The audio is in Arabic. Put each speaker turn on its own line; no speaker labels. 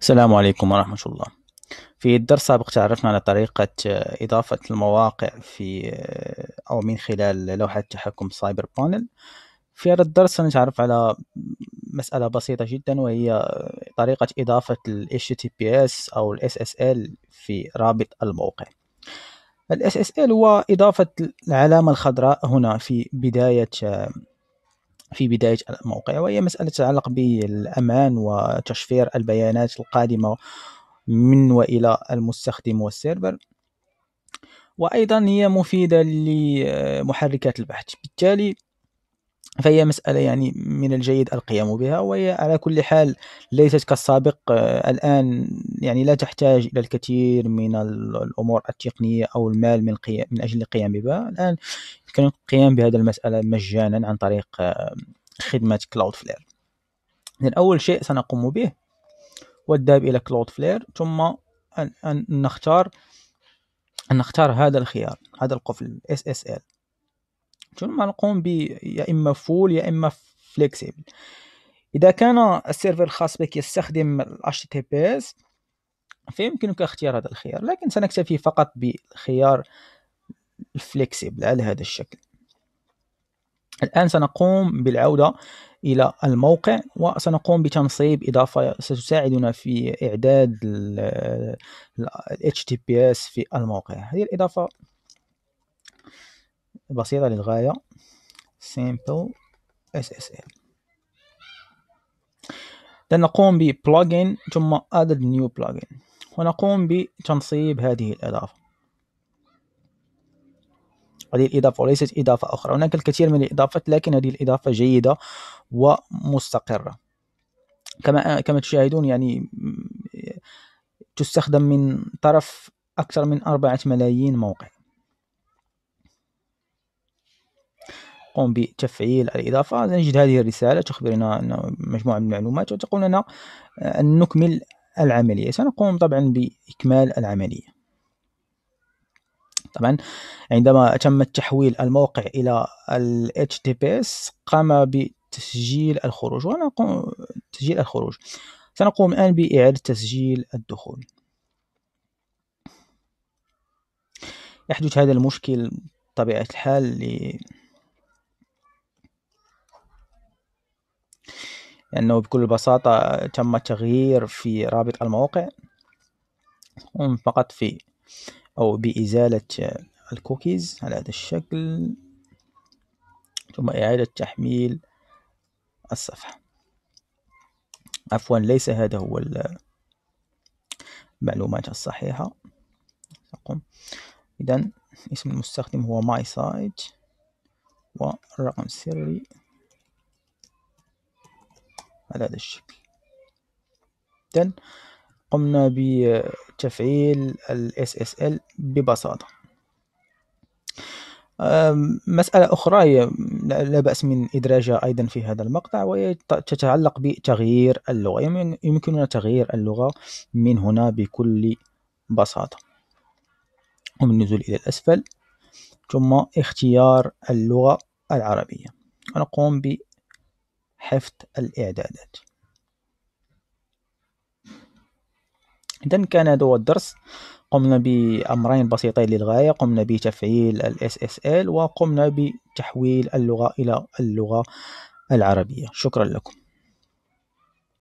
السلام عليكم ورحمة الله في الدرس السابق تعرفنا على طريقة آه، إضافة المواقع في آه، أو من خلال لوحة تحكم سايبر بانل في هذا الدرس سنتعرف على مسألة بسيطة جدا وهي آه، طريقة إضافة ال HTTPS أو ال SSL في رابط الموقع ال SSL هو إضافة العلامة الخضراء هنا في بداية في بداية الموقع وهي مسألة تتعلق بالأمان وتشفير البيانات القادمة من وإلى المستخدم والسيرفر وأيضا هي مفيدة لمحركات البحث بالتالي فهي مسألة يعني من الجيد القيام بها وهي على كل حال ليست كالسابق آه، الآن يعني لا تحتاج إلى الكثير من الأمور التقنية أو المال من, قيام من أجل القيام بها الآن يمكن القيام بهذا المسألة مجانا عن طريق آه، خدمة كلاود فلير أول شيء سنقوم به هو الذهاب إلى كلاود فلير ثم أن نختار أن نختار هذا الخيار هذا القفل SSL ثم نقوم ب يا اما فول يا اما فليكسيبل اذا كان السيرفر الخاص بك يستخدم ال HTTPS فيمكنك اختيار هذا الخيار لكن سنكتفي فقط بخيار الفليكسيبل على هذا الشكل الآن سنقوم بالعودة إلى الموقع وسنقوم بتنصيب إضافة ستساعدنا في إعداد ال HTTPS في الموقع هذه الإضافة بسيطة للغاية simple SSL لنقوم ب plugin ثم add new plugin ونقوم بتنصيب هذه الإضافة هذه الإضافة وليست إضافة أخرى هناك الكثير من الإضافات لكن هذه الإضافة جيدة ومستقرة كما كما تشاهدون يعني تستخدم من طرف أكثر من أربعة ملايين موقع تقوم بتفعيل الإضافة نجد هذه الرسالة تخبرنا أن مجموعة من المعلومات وتقول لنا آه، أن نكمل العملية سنقوم طبعا بإكمال العملية طبعا عندما تم تحويل الموقع الى ال HTTPS قام بتسجيل الخروج ونقوم تسجيل الخروج سنقوم الان باعاده تسجيل الدخول يحدث هذا المشكل بطبيعه الحال لأنه يعني بكل بساطة تم تغيير في رابط الموقع فقط في أو بإزالة الكوكيز على هذا الشكل ثم إعادة تحميل الصفحة عفوا ليس هذا هو المعلومات الصحيحة إذا اسم المستخدم هو ماي سايت والرقم السري على هذا الشكل إذن قمنا بتفعيل ال SSL ببساطة مسألة أخرى هي لا بأس من إدراجها أيضا في هذا المقطع وهي تتعلق بتغيير اللغة يمكننا تغيير اللغة من هنا بكل بساطة النزول إلى الأسفل ثم اختيار اللغة العربية نقوم ب حفظ الإعدادات إذا كان هذا هو الدرس قمنا بأمرين بسيطين للغاية قمنا بتفعيل ال SSL وقمنا بتحويل اللغة إلى اللغة العربية شكرا لكم